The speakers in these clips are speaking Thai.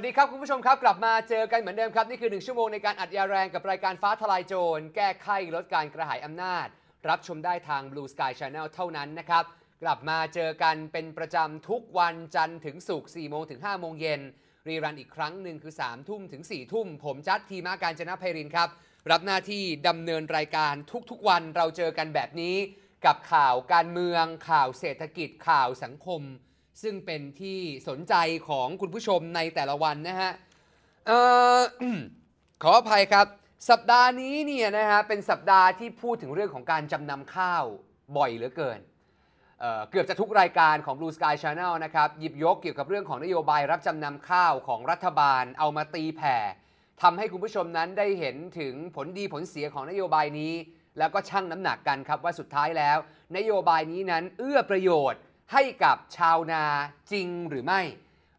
วัสดีครับคุณผู้ชมครับกลับมาเจอกันเหมือนเดิมครับ นี่คือ 1 ชั่วโมงในการอัดยาแรงกับรายการฟ้าทลายโจรแก้ไขลดการกระหายอำนาจ รับชมได้ทาง Blue Sky Channel เท่านั้นนะครับ กลับมาเจอกันเป็นประจำทุกวันจันทร์ถึงศุกร์4โมงถึง 5 โมงเย็น รีรันอีกครั้งหนึ่งคือ 3 ทุ่มถึง 4 ทุ่ม ผมจัดทีมาการจนะไพรินครับรับหน้าที่ดำเนินรายการทุกๆวันเราเจอกันแบบนี้ กับข่าวการเมืองข่าวเศรษฐกิจข่าวสังคมซึ่งเป็นที่สนใจของคุณผู้ชมในแต่ละวันนะฮะขออภัยครับ สัปดาห์นี้เนี่ยนะฮะ เป็นสัปดาห์ที่พูดถึงเรื่องของการจำนำข้าวบ่อยเหลือเกินเเกือบจะทุกรายการของ Blue Sky Channel นะครับ หยิบยกเกี่ยวกับเรื่องของนโยบายรับจำนำข้าวของรัฐบาลเอามาตีแผ่ ทำให้คุณผู้ชมนั้นได้เห็นถึงผลดีผลเสียของนโยบายนี้ แล้วก็ชั่งน้ำหนักกันครับว่าสุดท้ายแล้ว นโยบายนี้นั้นเอื้อประโยชน์ให้กับชาวนาจริงหรือไม่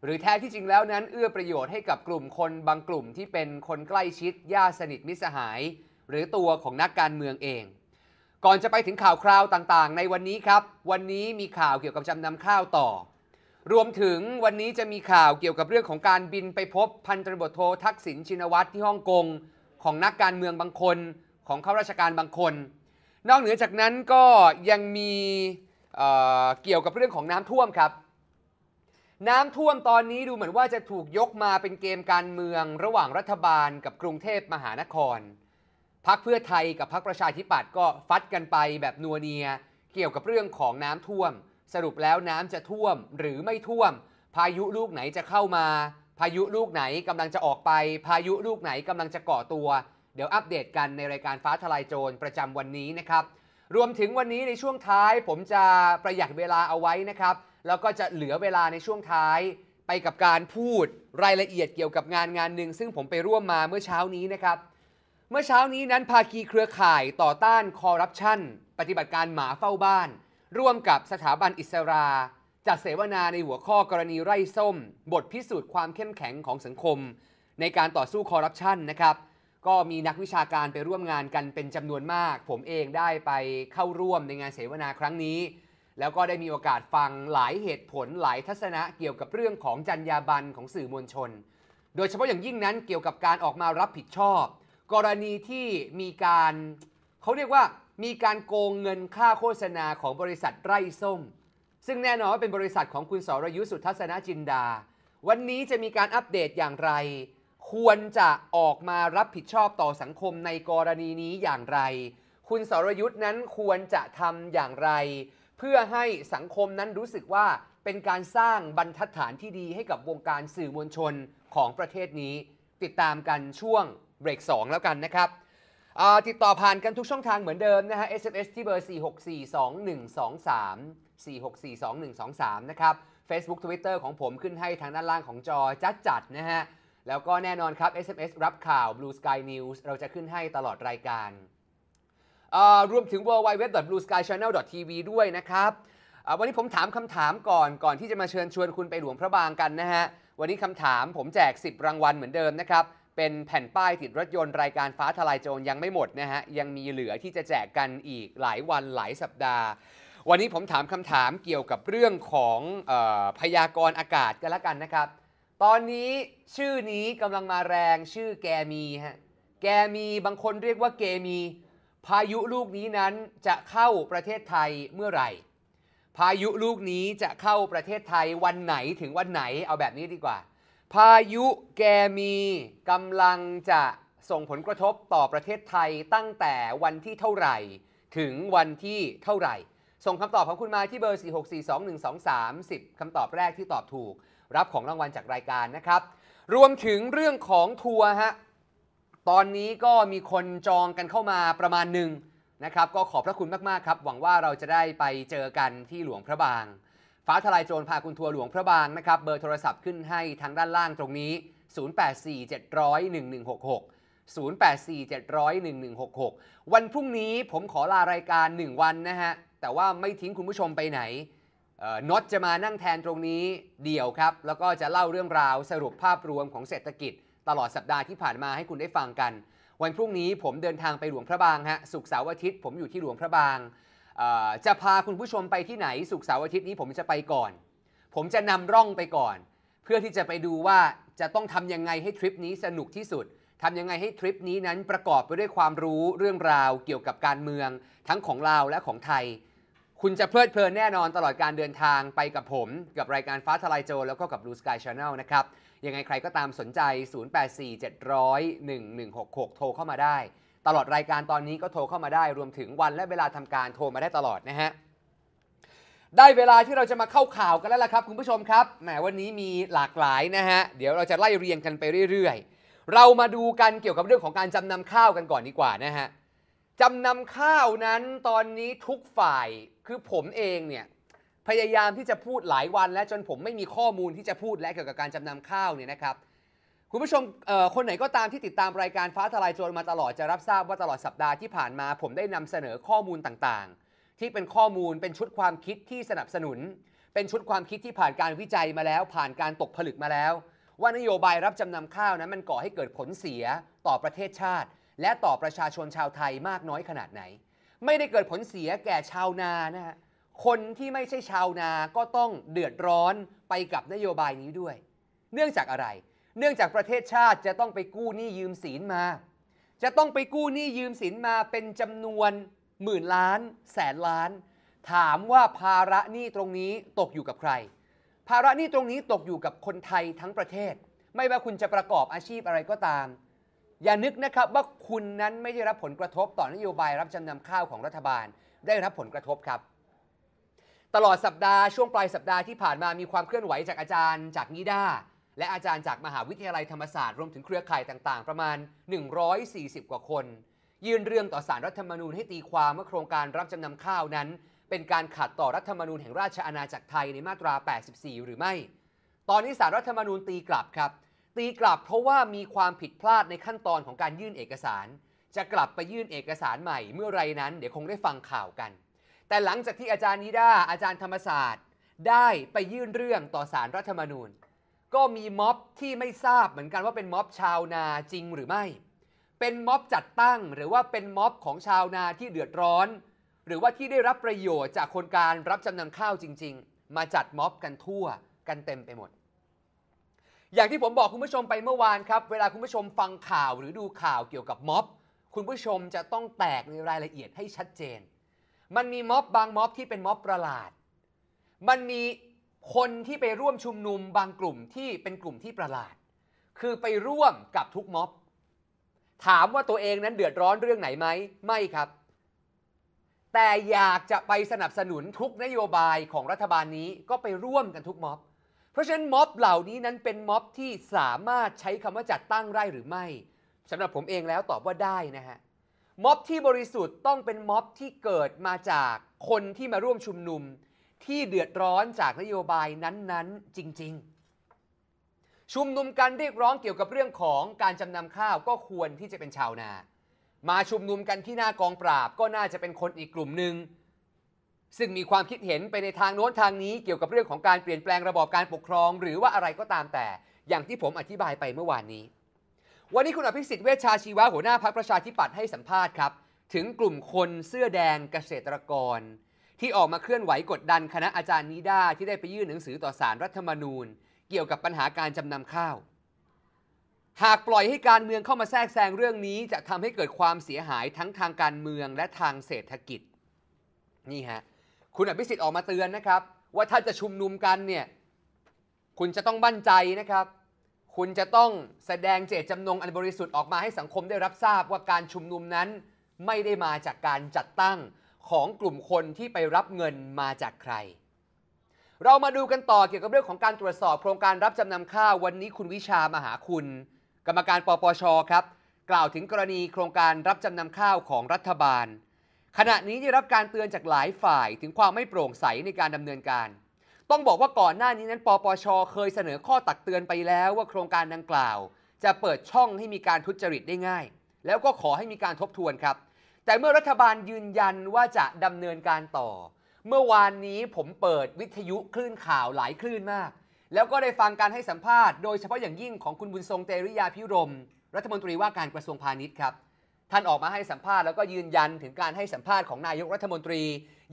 หรือแท้ที่จริงแล้วนั้นเอื้อประโยชน์ให้กับกลุ่มคนบางกลุ่มที่เป็นคนใกล้ชิดญาติสนิทมิสหาย หรือตัวของนักการเมืองเอง ก่อนจะไปถึงข่าวคราวต่างๆในวันนี้ครับ วันนี้มีข่าวเกี่ยวกับจำนำข้าวต่อ รวมถึงวันนี้จะมีข่าวเกี่ยวกับเรื่องของการบินไปพบพันตรบโททักษิณชินวัตรที่ฮ่องกงของนักการเมืองบางคน ของข้าราชการบางคน นอกเหนือจากนั้นก็ยังมีเเกี่ยวกับเรื่องของน้ำท่วมครับ น้ำท่วมตอนนี้ดูเหมือนว่าจะถูกยกมาเป็นเกมการเมือง ระหว่างรัฐบาล กับกรุงเทพมหานครพักเพื่อไทยกับพักประชาธิปัตย์ก็ฟัดกันไปแบบนัวเนีย เกี่ยวกับเรื่องของน้ำท่วม สรุปแล้วน้ำจะท่วม หรือไม่ท่วม พายุลูกไหนจะเข้ามา พายุลูกไหนกำลังจะออกไป พายุลูกไหนกำลังจะก่อตัว เดี๋ยวอัปเดตกันในรายการฟ้าทลายโจรประจำวันนี้นะครับรวมถึงวันนี้ในช่วงท้ายผมจะประหยัดเวลาเอาไว้นะครับ แล้วก็จะเหลือเวลาในช่วงท้ายไปกับการพูดรายละเอียดเกี่ยวกับงานงานหนึ่งซึ่งผมไปร่วมมาเมื่อเช้านี้นะครับ เมื่อเช้านี้นั้นภาคีเครือข่ายต่อต้านคอร์รัปชันปฏิบัติการหมาเฝ้าบ้าน ร่วมกับสถาบันอิสราจัดเสวนาในหัวข้อกรณีไร่ส้ม บทพิสูจน์ความเข้มแข็งของสังคม ในการต่อสู้คอร์รัปชันนะครับก็มีนักวิชาการไปร่วมงานกันเป็นจำนวนมาก ผมเองได้ไปเข้าร่วมในงานเสวนาครั้งนี้ แล้วก็ได้มีโอกาสฟังหลายเหตุผลหลายทัศนะเกี่ยวกับเรื่องของจรรยาบรรณของสื่อมวลชน โดยเฉพาะอย่างยิ่งนั้นเกี่ยวกับการออกมารับผิดชอบ กรณีที่มีการ เขาเรียกว่ามีการโกงเงินค่าโฆษณาของบริษัทไร่ส้ม ซึ่งแน่นอนว่าเป็นบริษัทของคุณสรยุทธสุทัศนจินดา วันนี้จะมีการอัปเดตอย่างไรควรจะออกมารับผิดชอบต่อสังคมในกรณีนี้อย่างไร คุณสรยุทธ์นั้นควรจะทำอย่างไร เพื่อให้สังคมนั้นรู้สึกว่าเป็นการสร้างบรรทัดฐานที่ดีให้กับวงการสื่อมวลชนของประเทศนี้ ติดตามกันช่วงเบรก 2 แล้วกันนะครับติดต่อผ่านกันทุกช่องทางเหมือนเดิมนะฮะ SMS ที่เบอร์ 4642123 4642123 นะครับ Facebook Twitter ของผมขึ้นให้ทางด้านล่างของจอจัดจัดนะฮะแล้วก็แน่นอนครับ SMS รับข่าว Blue Sky News เราจะขึ้นให้ตลอดรายการ รวมถึง www.blueskychannel.tv ด้วยนะครับ วันนี้ผมถามคำถามก่อนก่อนที่จะมาเชิญชวนคุณไปหลวงพระบางกันนะฮะ วันนี้คำถามผมแจก 10 รางวัลเหมือนเดิมนะครับ เป็นแผ่นป้ายติดรถยนต์รายการฟ้าทลายโจรยังไม่หมดนะฮะ ยังมีเหลือที่จะแจกกันอีกหลายวันหลายสัปดาห์ วันนี้ผมถามคำถามเกี่ยวกับเรื่องของออพยากรณ์อากาศกันละกันนะครับตอนนี้ชื่อนี้กำลังมาแรงชื่อแกมีฮะแกมีบางคนเรียกว่าเกมี พายุลูกนี้นั้นจะเข้าประเทศไทยเมื่อไหร่ พายุลูกนี้จะเข้าประเทศไทยวันไหนถึงวันไหน เอาแบบนี้ดีกว่า พายุแกมีกำลังจะส่งผลกระทบต่อประเทศไทยตั้งแต่วันที่เท่าไหร่ถึงวันที่เท่าไหร่ ส่งคำตอบของคุณมาที่เบอร์4642123 10คำตอบแรกที่ตอบถูกรับของรางวัลจากรายการนะครับ รวมถึงเรื่องของทัวร์ฮะ ตอนนี้ก็มีคนจองกันเข้ามาประมาณหนึ่งนะครับ ก็ขอบพระคุณมากๆครับ หวังว่าเราจะได้ไปเจอกันที่หลวงพระบาง ฟ้าทลายโจรพาคุณทัวร์หลวงพระบางนะครับ เบอร์โทรศัพท์ขึ้นให้ทางด้านล่างตรงนี้ 0847001166 0847001166 วันพรุ่งนี้ผมขอลารายการ 1 วันนะฮะ แต่ว่าไม่ทิ้งคุณผู้ชมไปไหนน็อตจะมานั่งแทนตรงนี้เดี่ยวครับ แล้วก็จะเล่าเรื่องราวสรุปภาพรวมของเศรษฐกิจ ตลอดสัปดาห์ที่ผ่านมาให้คุณได้ฟังกัน วันพรุ่งนี้ผมเดินทางไปหลวงพระบางฮะ สุกเสาร์อาทิตย์ผมอยู่ที่หลวงพระบาง จะพาคุณผู้ชมไปที่ไหน สุกเสาร์อาทิตย์นี้ผมจะไปก่อน ผมจะนำร่องไปก่อน เพื่อที่จะไปดูว่าจะต้องทํำยังไงให้ทริปนี้สนุกที่สุดทำยังไงให้ทริปนี้นั้นประกอบไปด้วยความรู้เรื่องราวเกี่ยวกับการเมืองทั้งของลาวและของไทยคุณจะเพลิดเพลินแน่นอนตลอดการเดินทางไปกับผม กับรายการฟ้าทลายโจรแล้วก็กับ Blue Sky Channel นะครับยังไงใครก็ตามสนใจ 0847001166 โทรเข้ามาได้ ตลอดรายการตอนนี้ก็โทรเข้ามาได้รวมถึงวันและเวลาทำการโทรมาได้ตลอดนะฮะได้เวลาที่เราจะมาเข้าข่าวกันแล้วล่ะครับคุณผู้ชมครับ แหมวันนี้มีหลากหลายนะฮะ เดี๋ยวเราจะไล่เรียงกันไปเรื่อยๆเรามาดูกันเกี่ยวกับเรื่องของการจำนำข้าวกันก่อนดีกว่านะฮะจำนำข้าวนั้นตอนนี้ทุกฝ่ายคือผมเองเนี่ยพยายามที่จะพูดหลายวันแล้วจนผมไม่มีข้อมูลที่จะพูดและเกี่ยวกับการจำนำข้าวเนี่ยนะครับ คุณผู้ชมคนไหนก็ตามที่ติดตามรายการฟ้าทลายโจรมาตลอดจะรับทราบว่าตลอดสัปดาห์ที่ผ่านมา ผมได้นำเสนอข้อมูลต่างๆ ที่เป็นข้อมูลเป็นชุดความคิดที่สนับสนุน เป็นชุดความคิดที่ผ่านการวิจัยมาแล้ว ผ่านการตกผลึกมาแล้ว ว่านโยบายรับจำนำข้าวนั้น มันก่อให้เกิดผลเสียต่อประเทศชาติและต่อประชาชนชาวไทยมากน้อยขนาดไหน ไม่ได้เกิดผลเสียแก่ชาวนานะฮะคนที่ไม่ใช่ชาวนาก็ต้องเดือดร้อนไปกับนโยบายนี้ด้วย เนื่องจากอะไร เนื่องจากประเทศชาติจะต้องไปกู้หนี้ยืมสินมา จะต้องไปกู้หนี้ยืมสินมาเป็นจำนวน หมื่นล้าน แสนล้าน ถามว่าภาระหนี้ตรงนี้ตกอยู่กับใคร ภาระหนี้ตรงนี้ตกอยู่กับคนไทยทั้งประเทศ ไม่ว่าคุณจะประกอบอาชีพอะไรก็ตามอย่านึกนะครับว่าคุณนั้นไม่ได้รับผลกระทบต่อนโยบายรับจำนำข้าวของรัฐบาลได้รับผลกระทบครับ ตลอดสัปดาห์ช่วงปลายสัปดาห์ที่ผ่านมามีความเคลื่อนไหวจากอาจารย์จากนิด้า และอาจารย์จากมหาวิทยาลัยธรรมศาสตร์รวมถึงเครือข่ายต่างๆ ประมาณ 140 กว่าคน ยื่นเรื่องต่อสารรัฐธรรมนูญให้ตีความว่าโครงการรับจำนำข้าวนั้น เป็นการขัดต่อรัฐธรรมนูญแห่งราชอาณาจักรไทยในมาตรา 84 หรือไม่ ตอนนี้สารรัฐธรรมนูญตีกลับครับตีกลับเพราะว่ามีความผิดพลาดในขั้นตอนของการยื่นเอกสาร จะกลับไปยื่นเอกสารใหม่เมื่อไรนั้นเดี๋ยวคงได้ฟังข่าวกัน แต่หลังจากที่อาจารย์นิดา อาจารย์ธรรมศาสตร์ ได้ไปยื่นเรื่องต่อสารรัฐธรรมนูญ ก็มีม็อบที่ไม่ทราบเหมือนกันว่าเป็นม็อบชาวนาจริงหรือไม่ เป็นม็อบจัดตั้ง หรือว่าเป็นม็อบของชาวนาที่เดือดร้อน หรือว่าที่ได้รับประโยชน์จากคนการรับจำนำข้าวจริง ๆ มาจัดม็อบกันทั่วกันเต็มไปหมดอย่างที่ผมบอกคุณผู้ชมไปเมื่อวานครับ เวลาคุณผู้ชมฟังข่าวหรือดูข่าวเกี่ยวกับม็อบคุณผู้ชมจะต้องแตกในรายละเอียดให้ชัดเจน มันมีม็อบบางม็อบที่เป็นม็อบประหลาด มันมีคนที่ไปร่วมชุมนุมบางกลุ่มที่เป็นกลุ่มที่ประหลาด คือไปร่วมกับทุกม็อบถามว่าตัวเองนั้นเดือดร้อนเรื่องไหนไหมไม่ครับ แต่อยากจะไปสนับสนุนทุกนโยบายของรัฐบาลนี้ก็ไปร่วมกันทุกม็อบเพราะฉะนั้นม็อบเหล่านี้นั้นเป็นม็อบที่สามารถใช้คำว่าจัดตั้งได้หรือไม่สำหรับผมเองแล้วตอบว่าได้นะฮะม็อบที่บริสุทธิ์ต้องเป็นม็อบที่เกิดมาจากคนที่มาร่วมชุมนุมที่เดือดร้อนจากนโยบายนั้นๆจริง ๆ ชุมนุมกันเรียกร้องเกี่ยวกับเรื่องของการจำนำข้าวก็ควรที่จะเป็นชาวนา มาชุมนุมกันที่หน้ากองปราบก็น่าจะเป็นคนอีกกลุ่มหนึ่งซึ่งมีความคิดเห็นไปในทางโน้นทางนี้ เกี่ยวกับเรื่องของการเปลี่ยนแปลงระบอบการปกครอง หรือว่าอะไรก็ตามแต่ อย่างที่ผมอธิบายไปเมื่อวานนี้ วันนี้คุณอภิสิทธิ์เวชชาชีวะหัวหน้าพรรคประชาธิปัตย์ให้สัมภาษณ์ครับ ถึงกลุ่มคนเสื้อแดง เกษตรกร ที่ออกมาเคลื่อนไหวกดดันคณะอาจารย์นิด้า ที่ได้ไปยื่นหนังสือต่อสารรัฐธรรมนูญ เกี่ยวกับปัญหาการจำนำข้าว หากปล่อยให้การเมืองเข้ามาแทรกแซงเรื่องนี้จะทำให้เกิดความเสียหายทั้งทางการเมืองและทางเศรษฐกิจ นี่ฮะคุณอภิสิทธิ์ออกมาเตือนนะครับ ว่าถ้าจะชุมนุมกันเนี่ยคุณจะต้องบั่นใจนะครับ คุณจะต้องแสดงเจตจำนงอันบริสุทธิ์ออกมาให้สังคมได้รับทราบว่าการชุมนุมนั้นไม่ได้มาจากการจัดตั้งของกลุ่มคนที่ไปรับเงินมาจากใคร เรามาดูกันต่อเกี่ยวกับเรื่องของการตรวจสอบโครงการรับจำนำข้าววันนี้คุณวิชามหาคุณ กรรมการปปชครับกล่าวถึงกรณีโครงการรับจำนำข้าวของรัฐบาลขณะนี้ได้รับการเตือนจากหลายฝ่าย ถึงความไม่โปร่งใสในการดำเนินการ ต้องบอกว่าก่อนหน้านี้นั้นปปชเคยเสนอข้อตักเตือนไปแล้ว ว่าโครงการดังกล่าว จะเปิดช่องให้มีการทุจริตได้ง่าย แล้วก็ขอให้มีการทบทวนครับ แต่เมื่อรัฐบาลยืนยันว่าจะดำเนินการต่อ เมื่อวานนี้ผมเปิดวิทยุคลื่นข่าวหลายคลื่นมาก แล้วก็ได้ฟังการให้สัมภาษณ์โดยเฉพาะอย่างยิ่งของคุณบุญทรงเตริยาพิรม รัฐมนตรีว่าการกระทรวงพาณิชย์ครับท่านออกมาให้สัมภาษณ์แล้วก็ยืนยันถึงการให้สัมภาษณ์ของนายกรัฐมนตรี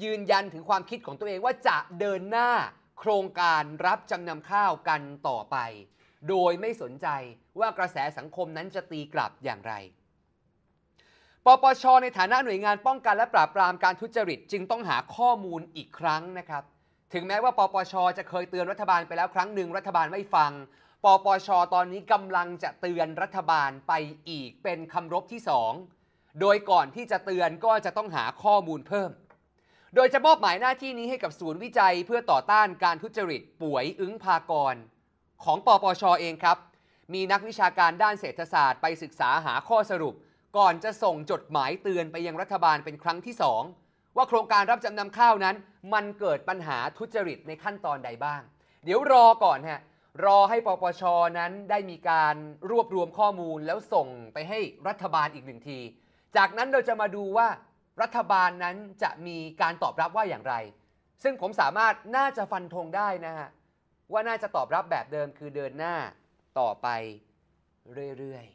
ยืนยันถึงความคิดของตัวเองว่าจะเดินหน้าโครงการรับจำนำข้าวกันต่อไป โดยไม่สนใจว่ากระแสสังคมนั้นจะตีกลับอย่างไรปปช ในฐานะหน่วยงานป้องกันและปราบปรามการทุจริตจึงต้องหาข้อมูลอีกครั้งนะครับ ถึงแม้ว่าปปช จะเคยเตือนรัฐบาลไปแล้วครั้งหนึ่งรัฐบาลไม่ฟังปปช ตอนนี้กำลังจะเตือนรัฐบาลไปอีกเป็นคำรบที่สอง โดยก่อนที่จะเตือนก็จะต้องหาข้อมูลเพิ่ม โดยจะมอบหมายหน้าที่นี้ให้กับศูนย์วิจัยเพื่อต่อต้านการทุจริตป่วยอึ้งพากร ของปปชอเองครับ มีนักวิชาการด้านเศรษฐศาสตร์ไปศึกษาหาข้อสรุป ก่อนจะส่งจดหมายเตือนไปยังรัฐบาลเป็นครั้งที่สองว่าโครงการรับจำนำข้าวนั้น มันเกิดปัญหาทุจริตในขั้นตอนใดบ้าง เดี๋ยวรอก่อนฮะรอให้ปปชนั้นได้มีการรวบรวมข้อมูลแล้วส่งไปให้รัฐบาลอีกหนึ่งที จากนั้นเราจะมาดูว่ารัฐบาลนั้นจะมีการตอบรับว่าอย่างไร ซึ่งผมสามารถน่าจะฟันธงได้นะฮะว่าน่าจะตอบรับแบบเดิม คือเดินหน้าต่อไป เรื่อย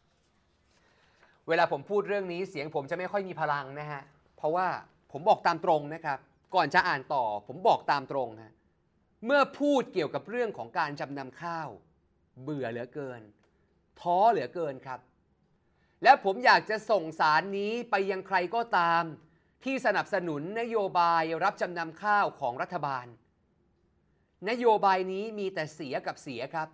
ๆ เวลาผมพูดเรื่องนี้เสียงผมจะไม่ค่อยมีพลังนะฮะเพราะว่าผมบอกตามตรงนะครับ ก่อนจะอ่านต่อผมบอกตามตรงนะเมื่อพูดเกี่ยวกับเรื่องของการจำนำข้าว เบื่อเหลือเกิน ท้อเหลือเกินครับ และผมอยากจะส่งสารนี้ไปยังใครก็ตาม ที่สนับสนุนนโยบายรับจำนำข้าวของรัฐบาล นโยบายนี้มีแต่เสียกับเสียครับ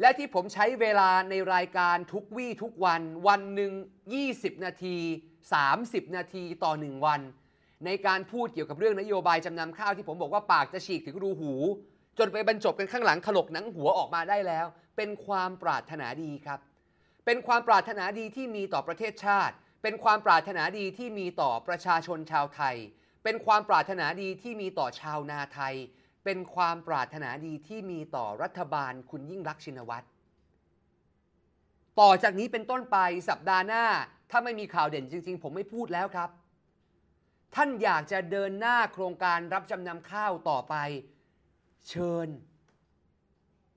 และที่ผมใช้เวลาในรายการทุกวี่ทุกวัน วันหนึ่ง 20 นาที 30 นาทีต่อหนึ่งวันในการพูดเกี่ยวกับเรื่องนโยบายจำนำข้าวที่ผมบอกว่าปากจะฉีกถึงรูหู จนไปบรรจบกันข้างหลังขลกหนังหัวออกมาได้แล้ว เป็นความปรารถนาดีครับ เป็นความปรารถนาดีที่มีต่อประเทศชาติ เป็นความปรารถนาดีที่มีต่อประชาชนชาวไทย เป็นความปรารถนาดีที่มีต่อชาวนาไทย เป็นความปรารถนาดีที่มีต่อรัฐบาลคุณยิ่งรักชินวัตรต่อจากนี้เป็นต้นไปสัปดาห์หน้าถ้าไม่มีข่าวเด่นจริง ๆ ผมไม่พูดแล้วครับท่านอยากจะเดินหน้าโครงการรับจำนำข้าวต่อไป เชิญ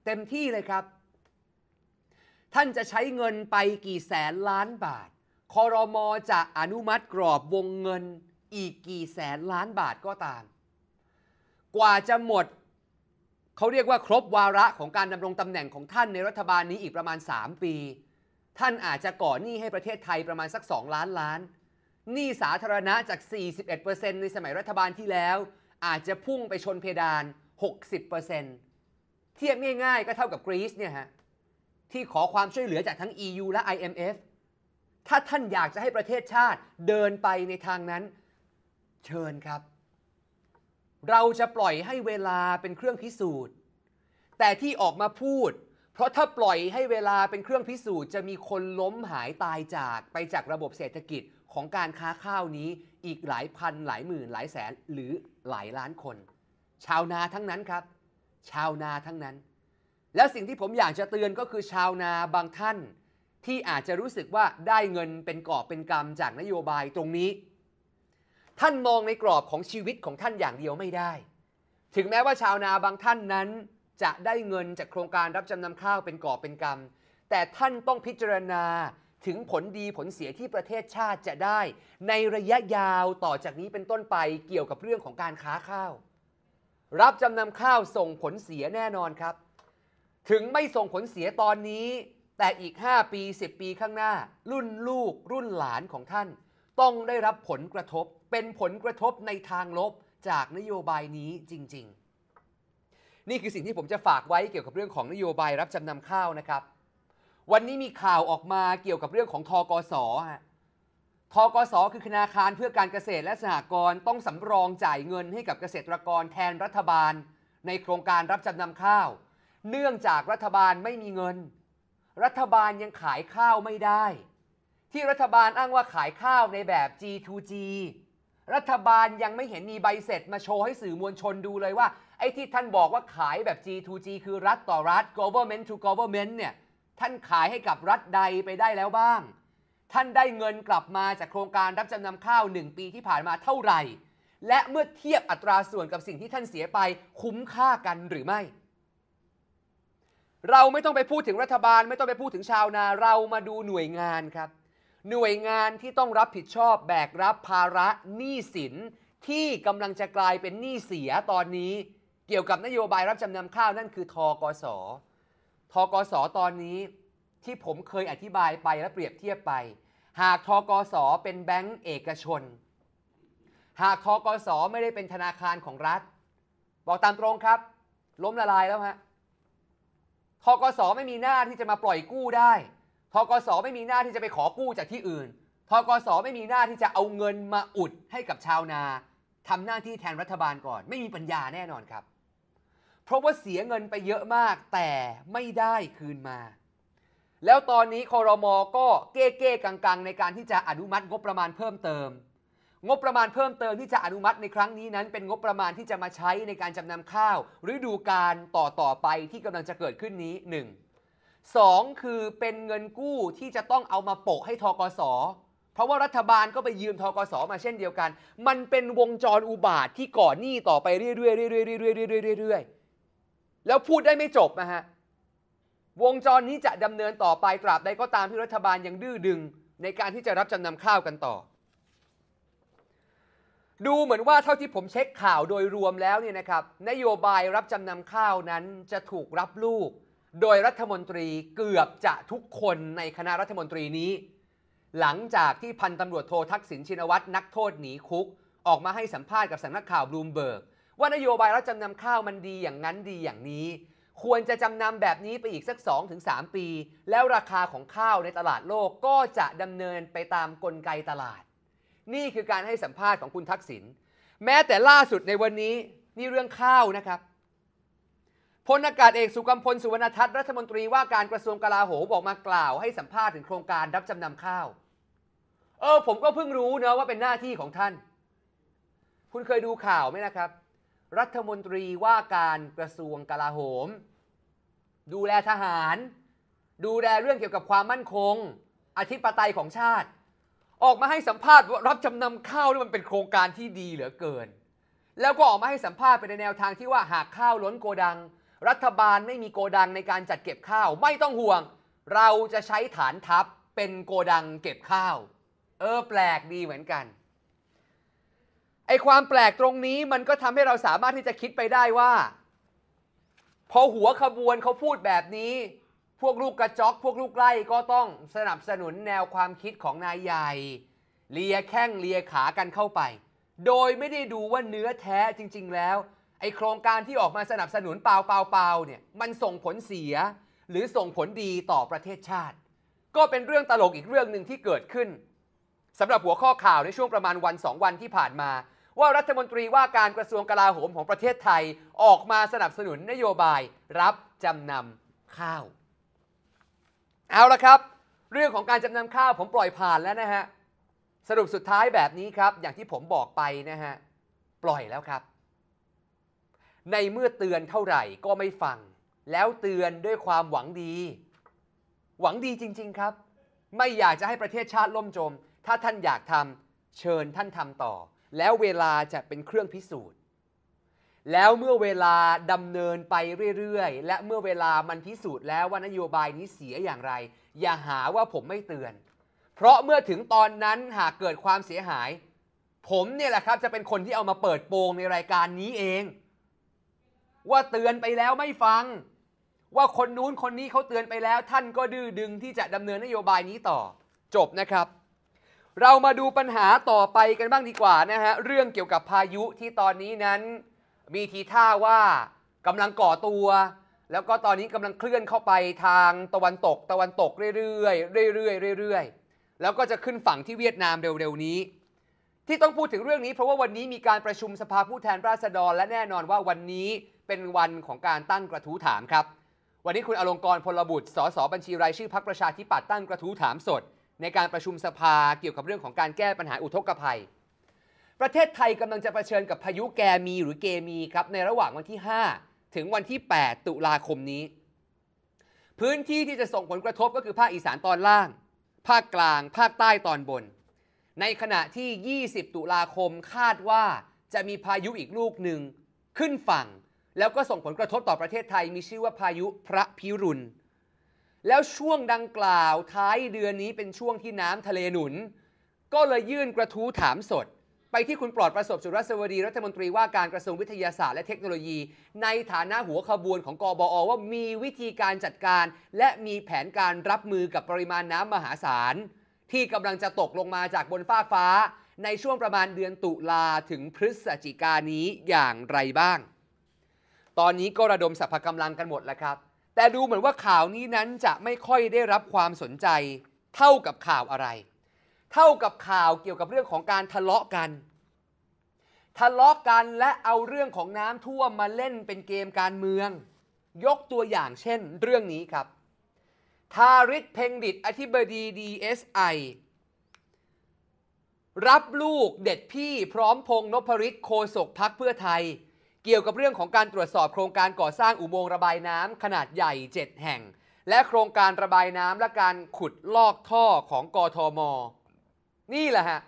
เต็มที่เลยครับ ท่านจะใช้เงินไปกี่แสนล้านบาทคอรมอจะอนุมัติกรอบวงเงินอีกกี่แสนล้านบาทก็ตาม กว่าจะหมด เขาเรียกว่าครบวาระของการดำรงตำแหน่งของท่านในรัฐบาลนี้อีกประมาณ 3 ปี ท่านอาจจะก่อหนี้ให้ประเทศไทยประมาณสัก2ล้านล้านหนี้สาธารณะจาก 41%ในสมัยรัฐบาลที่แล้ว อาจจะพุ่งไปชนเพดาน 60%เทียบง่าย ๆ ก็เท่ากับกรีซเนี่ยฮะที่ขอความช่วยเหลือจากทั้ง EU และ IMF ถ้าท่านอยากจะให้ประเทศชาติเดินไปในทางนั้น เชิญครับ เราจะปล่อยให้เวลาเป็นเครื่องพิสูจน์ แต่ที่ออกมาพูด เพราะถ้าปล่อยให้เวลาเป็นเครื่องพิสูจน์จะมีคนล้มหายตายจากไปจากระบบเศรษฐกิจของการค้าข้าวนี้อีกหลายพันหลายหมื่นหลายแสนหรือหลายล้านคน ชาวนาทั้งนั้นครับ ชาวนาทั้งนั้น แล้วสิ่งที่ผมอยากจะเตือนก็คือชาวนาบางท่าน ที่อาจจะรู้สึกว่าได้เงินเป็นกอบเป็นกรรมจากนโยบายตรงนี้ ท่านมองในกรอบของชีวิตของท่านอย่างเดียวไม่ได้ ถึงแม้ว่าชาวนาบางท่านนั้นจะได้เงินจากโครงการรับจำนำข้าวเป็นกอบเป็นกรรมแต่ท่านต้องพิจารณาถึงผลดีผลเสียที่ประเทศชาติจะได้ในระยะยาวต่อจากนี้เป็นต้นไปเกี่ยวกับเรื่องของการค้าข้าว รับจำนำข้าวส่งผลเสียแน่นอนครับ ถึงไม่ส่งผลเสียตอนนี้ แต่อีก 5 ปี 10 ปีข้างหน้า รุ่นลูก รุ่นหลานของท่าน ต้องได้รับผลกระทบ เป็นผลกระทบในทางลบจากนโยบายนี้จริงๆ นี่คือสิ่งที่ผมจะฝากไว้เกี่ยวกับเรื่องของนโยบายรับจำนำข้าวนะครับวันนี้มีข่าวออกมาเกี่ยวกับเรื่องของทกสทกสคือธนาคารเพื่อการเกษตรและสหกรณ์ต้องสำรองจ่ายเงินให้กับเกษตรกรแทนรัฐบาล ในโครงการรับจำนำข้าว เนื่องจากรัฐบาลไม่มีเงิน รัฐบาลยังขายข้าวไม่ได้ ที่รัฐบาลอ้างว่าขายข้าวในแบบ G2G รัฐบาลยังไม่เห็นมีใบเสร็จมาโชว์ให้สื่อมวลชนดูเลยว่าไอ้ที่ท่านบอกว่าขายแบบ G2G คือรัฐต่อรัฐ government to government เนี่ยท่านขายให้กับรัฐใดไปได้แล้วบ้าง ท่านได้เงินกลับมาจากโครงการรับจำนำข้าว1ปีที่ผ่านมาเท่าไหร่และเมื่อเทียบอัตราส่วนกับสิ่งที่ท่านเสียไปคุ้มค่ากันหรือไม่ เราไม่ต้องไปพูดถึงรัฐบาลไม่ต้องไปพูดถึงชาวนา เรามาดูหน่วยงานครับ หน่วยงานที่ต้องรับผิดชอบแบกรับภาระหนี้สินที่กำลังจะกลายเป็นหนี้เสียตอนนี้ เกี่ยวกับนโยบายรับจำนำข้าวนั่นคือทกศทกศตอนนี้ที่ผมเคยอธิบายไปและเปรียบเทียบไป หากทกศเป็นแบงก์เอกชน หากทกศไม่ได้เป็นธนาคารของรัฐ บอกตามตรงครับ ล้มละลายแล้วฮะทกศไม่มีหน้าที่จะมาปล่อยกู้ได้ทกศไม่มีหน้าที่จะไปขอกู้จากที่อื่นทกศไม่มีหน้าที่จะเอาเงินมาอุดให้กับชาวนาทำหน้าที่แทนรัฐบาลก่อนไม่มีปัญญาแน่นอนครับราะว่าเสียเงินไปเยอะมาก แต่ไม่ได้คืนมา แล้วตอนนี้คอรมอก็เก้เกกังๆ ในการที่จะอนุมัติงบประมาณเพิ่มเติม งบประมาณเพิ่มเติมที่จะอนุมัติในครั้งนี้นั้น เป็นงบประมาณที่จะมาใช้ในการจำนำข้าวฤดูการต่อต่อไปที่กำลังจะเกิดขึ้นนี้ 1 2คือเป็นเงินกู้ที่จะต้องเอามาโปะให้ทกศ เพราะว่ารัฐบาลก็ไปยืมทกศมาเช่นเดียวกัน มันเป็นวงจรอุบาทที่ก่อหนี้ ต่อไปเรื่อยๆเรื่อยๆเรื่อยๆเรื่อยๆแล้วพูดได้ไม่จบนะฮะ วงจรนี้จะดำเนินต่อไปตราบใดก็ตามที่รัฐบาลยังดื้อดึง ในการที่จะรับจำนำข้าวกันต่อ ดูเหมือนว่าเท่าที่ผมเช็คข่าวโดยรวมแล้วเนี่ยนะครับนโยบายรับจำนำข้าวนั้นจะถูกรับลูก โดยรัฐมนตรีเกือบจะทุกคนในคณะรัฐมนตรีนี้ หลังจากที่พันตำรวจโททักษิณชินวัตรนักโทษหนีคุก ออกมาให้สัมภาษณ์กับสำนักข่าวบลูมเบิร์กว่านโยบายรับจำนำข้าวมันดีอย่างนั้นดีอย่างนี้ ควรจะจำนำแบบนี้ไปอีกสัก 2-3 ปี แล้วราคาของข้าวในตลาดโลกก็จะดำเนินไปตามกลไกตลาด นี่คือการให้สัมภาษณ์ของคุณทักษิณแม้แต่ล่าสุดในวันนี้ นี่เรื่องข้าวนะครับพลอากาศเอกสุกัมพลสุวรรณทัศน์รัฐมนตรีว่าการกระทรวงกลาโหมบอกมากล่าวให้สัมภาษณ์ถึงโครงการ รับจำนำข้าว เออผมก็เพิ่งรู้นะว่าเป็นหน้าที่ของท่าน คุณเคยดูข่าวไหมนะครับรัฐมนตรีว่าการกระทรวงกลาโหม ดูแลทหาร ดูแลเรื่องเกี่ยวกับความมั่นคงอธิปไตยของชาติ ออกมาให้สัมภาษณ์รับจำนำข้าวนี่มันเป็นโครงการที่ดีเหลือเกิน แล้วก็ออกมาให้สัมภาษณ์ไปในแนวทางที่ว่าหากข้าวล้นโกดัง รัฐบาลไม่มีโกดังในการจัดเก็บข้าว ไม่ต้องห่วง เราจะใช้ฐานทัพเป็นโกดังเก็บข้าว เออแปลกดีเหมือนกันไอความแปลกตรงนี้มันก็ทำให้เราสามารถที่จะคิดไปได้ว่าพอหัวขบวนเขาพูดแบบนี้ พวกลูกกระจอก พวกลูกไล่ก็ต้องสนับสนุนแนวความคิดของนายใหญ่ เลียแข้ง เลียขากันเข้าไป โดยไม่ได้ดูว่าเนื้อแท้จริงๆ แล้ว ไอโครงการที่ออกมาสนับสนุนเปล่าเปล่าเปล่าเนี่ย มันส่งผลเสียหรือส่งผลดีต่อประเทศชาติ ก็เป็นเรื่องตลกอีกเรื่องหนึ่งที่เกิดขึ้นสำหรับหัวข้อข่าวในช่วงประมาณวันสองวันที่ผ่านมาว่ารัฐมนตรีว่าการกระทรวงกลาโหมของประเทศไทยออกมาสนับสนุนนโยบายรับจำนำข้าวเอาละครับ เรื่องของการจำนำข้าวผมปล่อยผ่านแล้วนะฮะ สรุปสุดท้ายแบบนี้ครับ อย่างที่ผมบอกไปนะฮะ ปล่อยแล้วครับ ในเมื่อเตือนเท่าไหร่ก็ไม่ฟัง แล้วเตือนด้วยความหวังดี หวังดีจริงๆครับ ไม่อยากจะให้ประเทศชาติล่มจม ถ้าท่านอยากทำเชิญท่านทำต่อแล้วเวลาจะเป็นเครื่องพิสูจน์ แล้วเมื่อเวลาดำเนินไปเรื่อยๆ และเมื่อเวลามันพิสูจน์แล้วว่านโยบายนี้เสียอย่างไร อย่าหาว่าผมไม่เตือน เพราะเมื่อถึงตอนนั้นหากเกิดความเสียหาย ผมเนี่ยแหละครับจะเป็นคนที่เอามาเปิดโปงในรายการนี้เอง ว่าเตือนไปแล้วไม่ฟัง ว่าคนนู้นคนนี้เขาเตือนไปแล้ว ท่านก็ดื้อดึงที่จะดำเนินนโยบายนี้ต่อ จบนะครับเรามาดูปัญหาต่อไปกันบ้างดีกว่านะฮะ เรื่องเกี่ยวกับพายุที่ตอนนี้นั้นมีทีท่าว่ากำลังก่อตัว แล้วก็ตอนนี้กำลังเคลื่อนเข้าไปทางตะวันตกตะวันตกเรื่อยๆเรื่อยๆเรื่อยๆ แล้วก็จะขึ้นฝั่งที่เวียดนามเร็วๆนี้ ที่ต้องพูดถึงเรื่องนี้เพราะว่าวันนี้มีการประชุมสภาผู้แทนราษฎร และแน่นอนว่าวันนี้เป็นวันของการตั้งกระทู้ถามครับ วันนี้คุณอลงกรพลบุตรสสบัญชีราย ชื่อพักประชาธิปัตย์ตั้งกระทู้ถามสดในการประชุมสภาเกี่ยวกับเรื่องของการแก้ปัญหาอุทกภัย ประเทศไทยกำลังจะเผชิญกับพายุแกมีหรือเกมีครับ ในระหว่างวันที่ 5 ถึงวันที่ 8 ตุลาคมนี้ พื้นที่ที่จะส่งผลกระทบก็คือภาคอีสานตอนล่าง ภาคกลาง ภาคใต้ตอนบน ในขณะที่ 20 ตุลาคมคาดว่าจะมีพายุอีกลูกหนึ่งขึ้นฝั่ง แล้วก็ส่งผลกระทบต่อประเทศไทยมีชื่อว่าพายุพระพิรุณแล้วช่วงดังกล่าวท้ายเดือนนี้เป็นช่วงที่น้ำทะเลหนุน ก็เลยยื่นกระทู้ถามสด ไปที่คุณปลอดประสบสุรศวดี รัฐมนตรีว่าการกระทรวงวิทยาศาสตร์และเทคโนโลยี ในฐานะหัวขบวนของกอบอ ว่ามีวิธีการจัดการ และมีแผนการรับมือกับปริมาณน้ำมหาศาล ที่กำลังจะตกลงมาจากบนฟ้าฟ้า ในช่วงประมาณเดือนตุลาถึงพฤศจิกานี้อย่างไรบ้าง ตอนนี้ก็ระดมสรรพกำลังกันหมดแล้วครับแต่ดูเหมือนว่าข่าวนี้นั้นจะไม่ค่อยได้รับความสนใจ เท่ากับข่าวอะไร เท่ากับข่าวเกี่ยวกับเรื่องของการทะเลาะกัน ทะเลาะกันและเอาเรื่องของน้ำท่วมมาเล่นเป็นเกมการเมือง ยกตัวอย่างเช่นเรื่องนี้ครับ ทาริศเพงดิตอธิบดี DSI รับลูกเด็ดพี่พร้อมพงนพริศโคศกพักเพื่อไทยเกี่ยวกับเรื่องของการตรวจสอบโครงการก่อสร้างอุโมงค์ระบายน้ำขนาดใหญ่7แห่ง และโครงการระบายน้ำและการขุดลอกท่อของกทมนี่แหละฮะ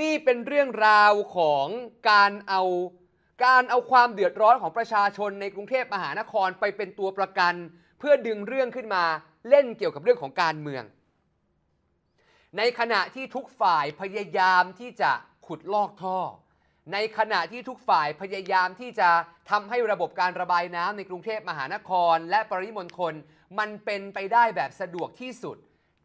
นี่เป็นเรื่องราวของการเอา การเอาความเดือดร้อนของประชาชนในกรุงเทพมหานครไปเป็นตัวประกัน เพื่อดึงเรื่องขึ้นมาเล่นเกี่ยวกับเรื่องของการเมือง ในขณะที่ทุกฝ่ายพยายามที่จะขุดลอกท่อในขณะที่ทุกฝ่ายพยายามที่จะทำให้ระบบการระบายน้ำในกรุงเทพมหานคร และปริมณฑลมันเป็นไปได้แบบสะดวกที่สุด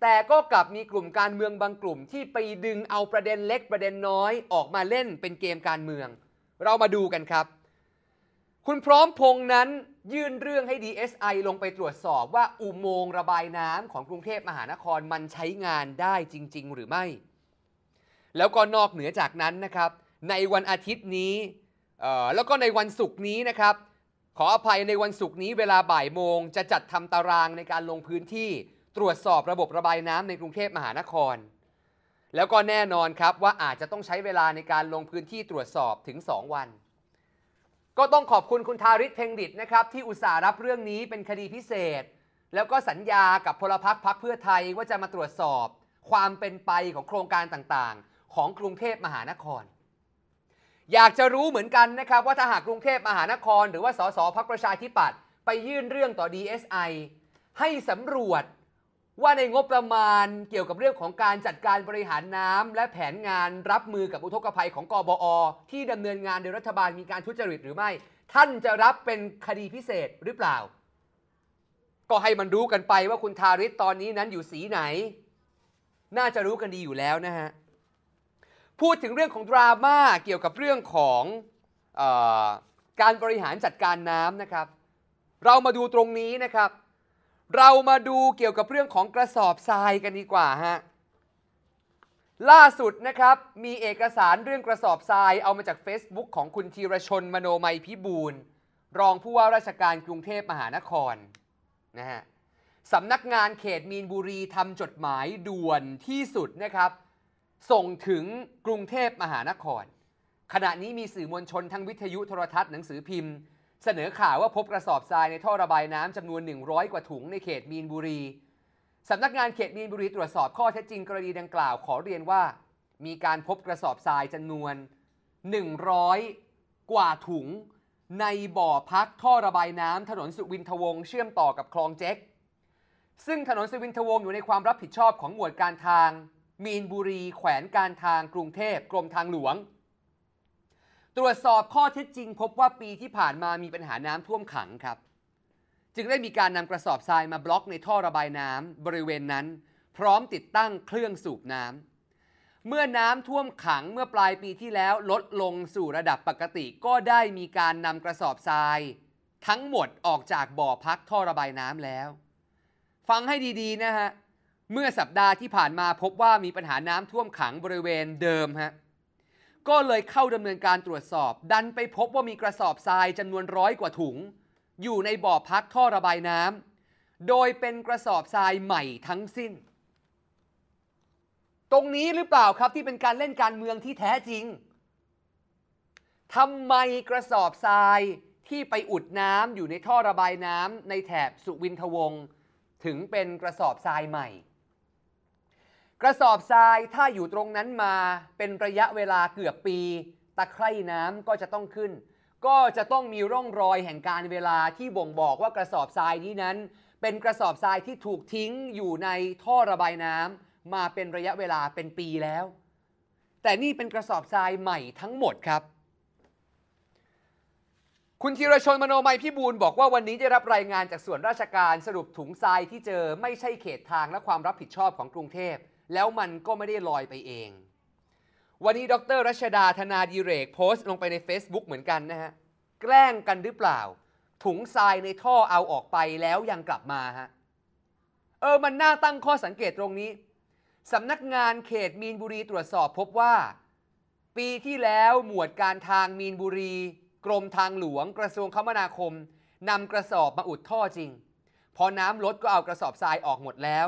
แต่ก็กลับมีกลุ่มการเมืองบางกลุ่ม ที่ไปดึงเอาประเด็นเล็กประเด็นน้อยออกมาเล่นเป็นเกมการเมือง เรามาดูกันครับ คุณพร้อมพงษ์นั้น ยื่นเรื่องให้ DSI ลงไปตรวจสอบ ว่าอุโมงค์ระบายน้ำของกรุงเทพมหานครมันใช้งานได้จริง ๆ หรือไม่ แล้วก็นอกเหนือจากนั้นนะครับในวันอาทิตย์นี้แล้วก็ในวันศุกร์นี้นะครับขออภัยในวันศุกร์นี้เวลาบ่ายโมงจะจัดทำตารางในการลงพื้นที่ตรวจสอบระบบระบายน้ำในกรุงเทพมหานคร แล้วก็แน่นอนครับว่าอาจจะต้องใช้เวลาในการลงพื้นที่ตรวจสอบถึง 2 วัน ก็ต้องขอบคุณคุณทาริศเพ็งดิตนะครับที่อุตส่าห์รับเรื่องนี้เป็นคดีพิเศษ แล้วก็สัญญากับพลพรรคพักเพื่อไทย ว่าจะมาตรวจสอบความเป็นไปของโครงการต่างๆ ของกรุงเทพมหานครอยากจะรู้เหมือนกันนะครับ ว่าถ้าหากกรุงเทพมหานคร หรือว่าสสพักประชาธิปัตย์ไปยื่นเรื่องต่อ DSI ให้สำรวจว่าในงบประมาณเกี่ยวกับเรื่องของการจัดการบริหารน้ำและแผนงานรับมือกับอุทกภัยของกอบอ ที่ดำเนินงานโดยรัฐบาลมีการทุจริตหรือไม่ ท่านจะรับเป็นคดีพิเศษหรือเปล่า ก็ให้มันรู้กันไปว่าคุณทาริศตอนนี้นั้นอยู่สีไหน น่าจะรู้กันดีอยู่แล้วนะฮะพูดถึงเรื่องของดราม่าเกี่ยวกับเรื่องของออการบริหารจัดการน้ำนะครับ เรามาดูตรงนี้นะครับ เรามาดูเกี่ยวกับเรื่องของกระสอบทรายกันดีกว่าฮะล่าสุดนะครับมีเอกสารเรื่องกระสอบทรายเอามาจาก Facebook ของคุณธีรชน มโนมัยพิบูลรองผู้ว่าราชการกรุงเทพมหานครนะฮะสำนักงานเขตมีนบุรีทำจดหมายด่วนที่สุดนะครับส่งถึงกรุงเทพมหานคร ขณะนี้มีสื่อมวลชนทั้งวิทยุโทรทัศน์หนังสือพิมพ์ เสนอข่าวว่าพบกระสอบทรายในท่อระบายน้ำจำนวน 100 กว่าถุงในเขตมีนบุรีสำนักงานเขตมีนบุรีตรวจสอบข้อเท็จจริงกรณีดังกล่าว ขอเรียนว่า มีการพบกระสอบทรายจำนวน 100 กว่าถุง ในบ่อพักท่อระบายน้ำถนนสุวินทวงศ์เชื่อมต่อกับคลองเจ๊กซึ่งถนนสุวินทวงศ์อยู่ในความรับผิดชอบของหมวดการทางมีนบุรีแขวนการทางกรุงเทพกรมทางหลวง ตรวจสอบข้อเท็จจริงพบว่าปีที่ผ่านมามีปัญหาน้ำท่วมขังครับ จึงได้มีการนำกระสอบทรายมาบล็อกในท่อระบายน้ำบริเวณนั้น พร้อมติดตั้งเครื่องสูบน้ำเมื่อน้ำท่วมขังเมื่อปลายปีที่แล้วลดลงสู่ระดับปกติ ก็ได้มีการนำกระสอบทรายทั้งหมดออกจากบ่อพักท่อระบายน้ำแล้ว ฟังให้ดีๆ นะฮะเมื่อสัปดาห์ที่ผ่านมาพบว่ามีปัญหาน้ำท่วมขังบริเวณเดิมฮะ ก็เลยเข้าดำเนินการตรวจสอบ ดันไปพบว่ามีกระสอบทรายจำนวนร้อยกว่าถุง อยู่ในบ่อพักท่อระบายน้ำ โดยเป็นกระสอบทรายใหม่ทั้งสิ้น ตรงนี้หรือเปล่าครับที่เป็นการเล่นการเมืองที่แท้จริงทำไมกระสอบทรายที่ไปอุดน้ำอยู่ในท่อระบายน้ำในแถบสุวินทวงศ์ ถึงเป็นกระสอบทรายใหม่กระสอบทรายถ้าอยู่ตรงนั้นมาเป็นระยะเวลาเกือบปี ตะไคร่น้ำก็จะต้องขึ้น ก็จะต้องมีร่องรอยแห่งการเวลาที่บ่งบอกว่ากระสอบทรายนี้นั้น เป็นกระสอบทรายที่ถูกทิ้งอยู่ในท่อระบายน้ำมาเป็นระยะเวลาเป็นปีแล้ว แต่นี่เป็นกระสอบทรายใหม่ทั้งหมดครับ คุณธีรชนมโนมัยพ่บูลบอกว่าวันนี้ได้รับรายงานจากส่วนราชการสรุปถุงทรายที่เจอไม่ใช่เขตทางและความรับผิดชอบของกรุงเทพแล้วมันก็ไม่ได้ลอยไปเอง วันนี้ดรรัชดาธนาดีเรกโพสต์ลงไปใน Facebook เหมือนกันนะฮะแกล้งกันหรือเปล่า ถุงทรายในท่อเอาออกไปแล้วยังกลับมาฮะ เออมันน่าตั้งข้อสังเกตตรงนี้สำนักงานเขตมีนบุรีตรวจสอบพบว่า ปีที่แล้วหมวดการทางมีนบุรี กรมทางหลวงกระทรวงคมนาคมนำกระสอบมาอุดท่อจริงพอน้ำลดก็เอากระสอบทรายออกหมดแล้ว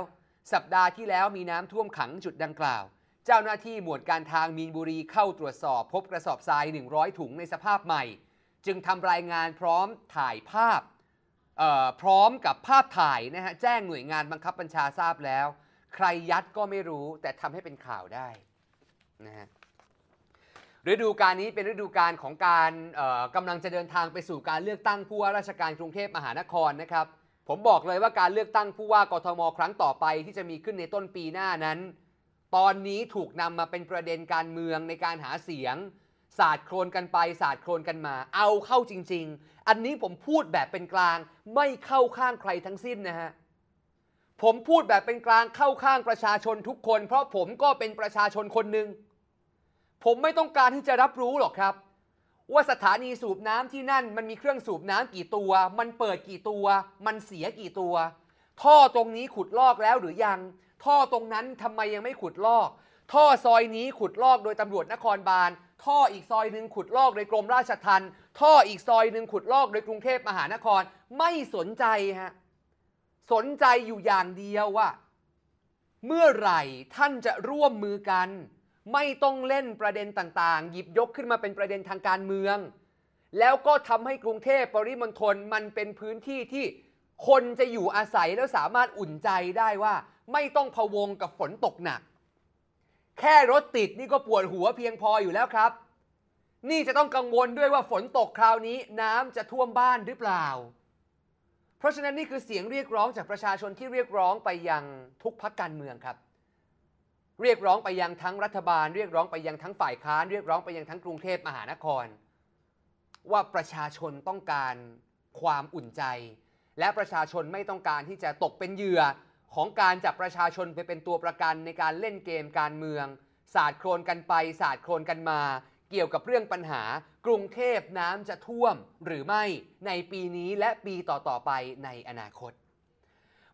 สัปดาห์ที่แล้วมีน้ำท่วมขังจุดดังกล่าว เจ้าหน้าที่หมวดการทางมีนบุรีเข้าตรวจสอบ พบกระสอบทราย 100 ถุงในสภาพใหม่ จึงทำรายงานพร้อมถ่ายภาพ พร้อมกับภาพถ่ายนะฮะ แจ้งหน่วยงานบังคับบัญชาทราบแล้ว ใครยัดก็ไม่รู้แต่ทำให้เป็นข่าวได้นะฮะ ฤดูการนี้เป็นฤดูการของการกำลังจะเดินทางไปสู่การเลือกตั้งผู้ว่าราชการกรุงเทพมหานครนะครับผมบอกเลยว่าการเลือกตั้งผู้ว่ากทมครั้งต่อไปที่จะมีขึ้นในต้นปีหน้านั้น ตอนนี้ถูกนำมาเป็นประเด็นการเมืองในการหาเสียงศาสตร์โคลนกันไปศาสตร์โคลนกันมา เอาเข้าจริง ๆ อันนี้ผมพูดแบบเป็นกลางไม่เข้าข้างใครทั้งสิ้นนะฮะผมพูดแบบเป็นกลางเข้าข้างประชาชนทุกคน เพราะผมก็เป็นประชาชนคนหนึ่งผมไม่ต้องการที่จะรับรู้หรอกครับว่าสถานีสูบน้ำที่นั่นมันมีเครื่องสูบน้ำกี่ตัว มันเปิดกี่ตัว มันเสียกี่ตัว ท่อตรงนี้ขุดลอกแล้วหรือยัง ท่อตรงนั้นทำไมยังไม่ขุดลอก ท่อซอยนี้ขุดลอกโดยตำรวจนครบาล ท่ออีกซอยหนึ่งขุดลอกโดยกรมราชทัณฑ์ ท่ออีกซอยหนึ่งขุดลอกโดยกรุงเทพมหานคร ไม่สนใจฮะ สนใจอยู่อย่างเดียวว่า เมื่อไหร่ท่านจะร่วมมือกันไม่ต้องเล่นประเด็นต่างๆ หยิบยกขึ้นมาเป็นประเด็นทางการเมือง แล้วก็ทำให้กรุงเทพปริมณฑลมันเป็นพื้นที่ที่คนจะอยู่อาศัยแล้วสามารถอุ่นใจได้ว่า ไม่ต้องพะวงกับฝนตกหนัก แค่รถติดนี่ก็ปวดหัวเพียงพออยู่แล้วครับ นี่จะต้องกังวลด้วยว่าฝนตกคราวนี้น้ำจะท่วมบ้านหรือเปล่า เพราะฉะนั้นนี่คือเสียงเรียกร้องจากประชาชนที่เรียกร้องไปยังทุกพักการเมืองครับเรียกร้องไปยังทั้งรัฐบาลเรียกร้องไปยังทั้งฝ่ายค้านเรียกร้องไปยังทั้งกรุงเทพมหานคร ว่าประชาชนต้องการความอุ่นใจ และประชาชนไม่ต้องการที่จะตกเป็นเหยื่อของการจับประชาชนไปเป็นตัวประกันในการเล่นเกมการเมือง สาดโครนกันไป สาดโครนกันมา เกี่ยวกับเรื่องปัญหากรุงเทพน้ำจะท่วมหรือไม่ในปีนี้และปีต่อๆไปในอนาคต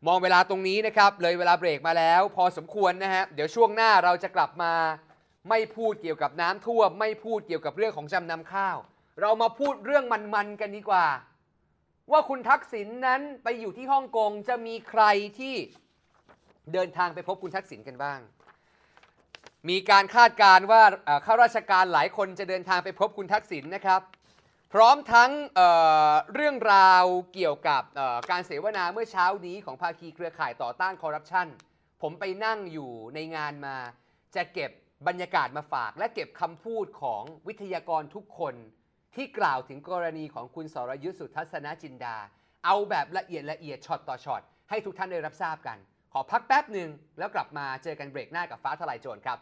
มองเวลาตรงนี้นะครับเลยเวลาเบรกมาแล้วพอสมควรนะฮะเดี๋ยวช่วงหน้าเราจะกลับมา ไม่พูดเกี่ยวกับน้ำท่วมไม่พูดเกี่ยวกับเรื่องของจำนำข้าว เรามาพูดเรื่องมันๆกันดีกว่า ว่าคุณทักษิณนนั้นไปอยู่ที่ฮ่องกงจะมีใครที่เดินทางไปพบคุณทักษิณกันบ้าง มีการคาดการณ์ว่าข้าราชการหลายคนจะเดินทางไปพบคุณทักษิณนะครับพร้อมทั้งเเรื่องราวเกี่ยวกับการเสวนาเมื่อเช้านี้ของภาคีเครือข่ายต่อต้านคอร์รัปชัน ผมไปนั่งอยู่ในงานมา จะเก็บบรรยากาศมาฝากและเก็บคำพูดของวิทยากรทุกคนที่กล่าวถึงกรณีของคุณสรยุทธสุทัศนจินดา เอาแบบละเอียดละเอียดช็อตต่อช็อตให้ทุกท่านได้รับทราบกัน ขอพักแป๊บหนึ่งแล้วกลับมาเจอกันเบรกหน้ากับฟ้าทลายโจรครับ